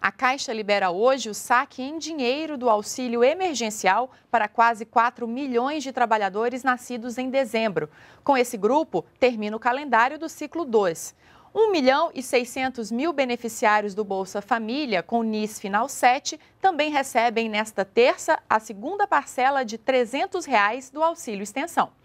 A Caixa libera hoje o saque em dinheiro do auxílio emergencial para quase 4 milhões de trabalhadores nascidos em dezembro. Com esse grupo, termina o calendário do ciclo 2. 1 milhão e 600 mil beneficiários do Bolsa Família com NIS Final 7 também recebem nesta terça a segunda parcela de R$ 300 reais do auxílio extensão.